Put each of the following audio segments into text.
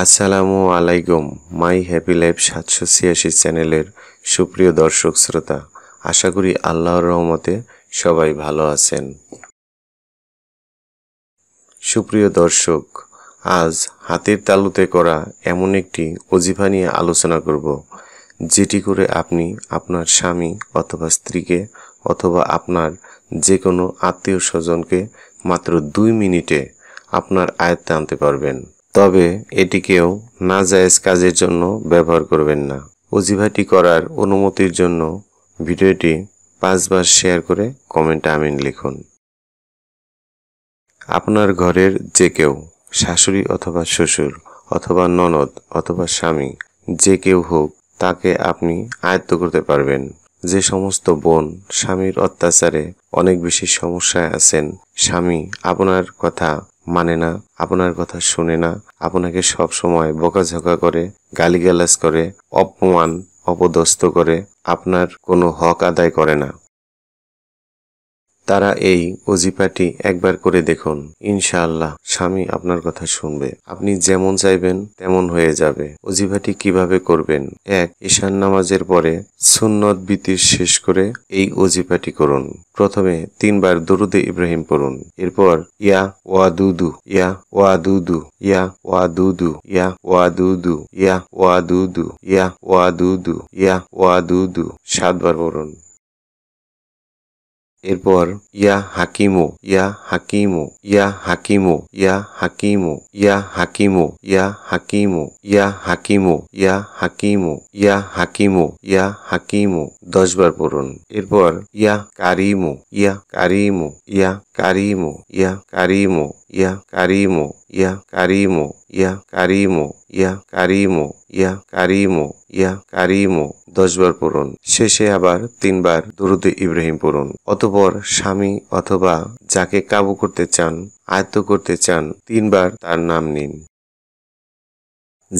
আসসালামু আলাইকুম মাই happy life সাতশো ছিয়াশি চ্যানেলের সুপ্রিয় দর্শক শ্রোতা আশা করি আল্লাহর রহমতে সবাই ভালো আছেন সুপ্রিয় দর্শক আজ হাতের তালুতে করা এমন একটি অজিফা নিয়ে আলোচনা করব যেটি করে আপনি আপনার স্বামী অথবা স্ত্রীকে অথবা আপনার যে কোনো আত্মীয় স্বজনকে মাত্র দুই মিনিটে আপনার আয়ত্তে আনতে পারবেন তবে এটিকেও নাজায়েজ কাজের জন্য ব্যবহার করবেন না অজিভাটি করার অনুমতির জন্য ভিডিওটি পাঁচবার শেয়ার করে কমেন্টে আমিন লিখুন আপনার ঘরের যে কেউ শাশুড়ি অথবা শ্বশুর অথবা ননদ অথবা স্বামী যে কেউ হোক তাকে আপনি আয়ত্ত করতে পারবেন যে সমস্ত বোন স্বামীর অত্যাচারে অনেক বেশি সমস্যায় আছেন স্বামী আপনার কথা মানে না আপনার কথা শুনে না আপনাকে সব সময় বোকাঝোকা করে গালিগালাজ করে অপমান অপদস্ত করে আপনার কোনো হক আদায় করে না তারা এই ওজিফাটি একবার করে দেখুন ইনশাআল্লাহ স্বামী আপনার কথা শুনবে আপনি যেমন চাইবেন তেমন হয়ে যাবে ওজিফাটি কিভাবে করবেন এক ঈশান নামাজের পরে সুন্নত বিতির শেষ করে এই ওজিফাটি করুন প্রথমে তিনবার দরুদে ইব্রাহিম পড়ুন এরপর ইয়া ওয়া দুদু ইয়া ওয়া দুদু ইয়া ওয়া দুদু ইয়া ওয়া দুদু ইয়া ওয়া দুদু ইয়া ওয়া দুদু ইয়া ওয়া দুদু সাতবার পড়ুন এরপর ইয়া হাকিমো ইয়া হাকিমো ইয়া হাকিমো ইয়া হাকিমো ইয়া হাকিমো ইয়া হাকিমো ইয়া হাকিমো ইয়া হাকিমো ইয়া হাকিমো ইয়া হাকিমো দশবার পড়ুন এরপর ইয়া কারিমো ইয়া কারিমো ইয়া কারিমো ইয়া কারিমো ya karimo ya karimo ya karimo ya karimo ইয়া কারিমো ইয়া কারিমো দশবার পূরণ শেষে আবার তিনবার দরুদ ইব্রাহিম পূরণ অতপর স্বামী অথবা যাকে কাবু করতে চান আয়ত্ত করতে চান তিনবার তার নাম নিন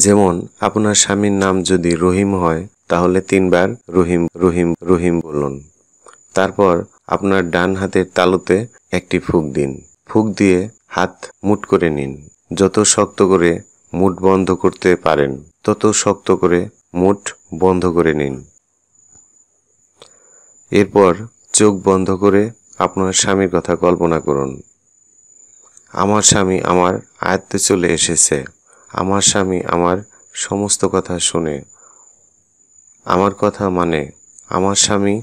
যেমন আপনার স্বামীর নাম যদি রহিম হয় তাহলে তিনবার রহিম রহিম রহিম বলুন তারপর আপনার ডান হাতের তালুতে একটি ফুক দিন ফুক দিয়ে হাত মুট করে নিন যত শক্ত করে মুট বন্ধ করতে পারেন তত শক্ত করে মুঠ বন্ধ করে নিন এরপর চোখ বন্ধ করে আপনার স্বামীর কথা কল্পনা করুন আমার স্বামী আমার আয়ত্তে চলে এসেছে আমার স্বামী আমার সমস্ত কথা শুনে আমার কথা মানে আমার স্বামী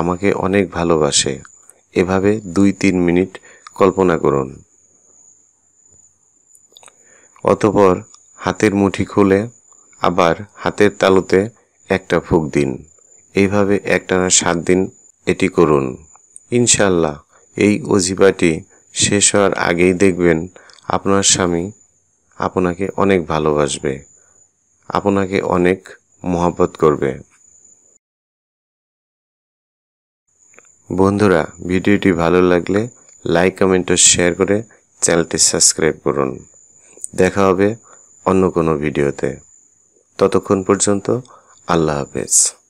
আমাকে অনেক ভালোবাসে এভাবে দুই তিন মিনিট কল্পনা করুন অতপর হাতের মুঠি খুলে আবার হাতের তালুতে একটা ফুক দিন এইভাবে একটানা সাত দিন এটি করুন ইনশাল্লাহ এই অজিবাটি শেষ হওয়ার আগেই দেখবেন আপনার স্বামী আপনাকে অনেক ভালোবাসবে আপনাকে অনেক মহাবত করবে বন্ধুরা ভিডিওটি ভালো লাগলে লাইক কমেন্ট ও শেয়ার করে চ্যানেলটি সাবস্ক্রাইব করুন দেখা হবে অন্য কোনো ভিডিওতে ততক্ষণ পর্যন্ত আল্লাহ হাফেজ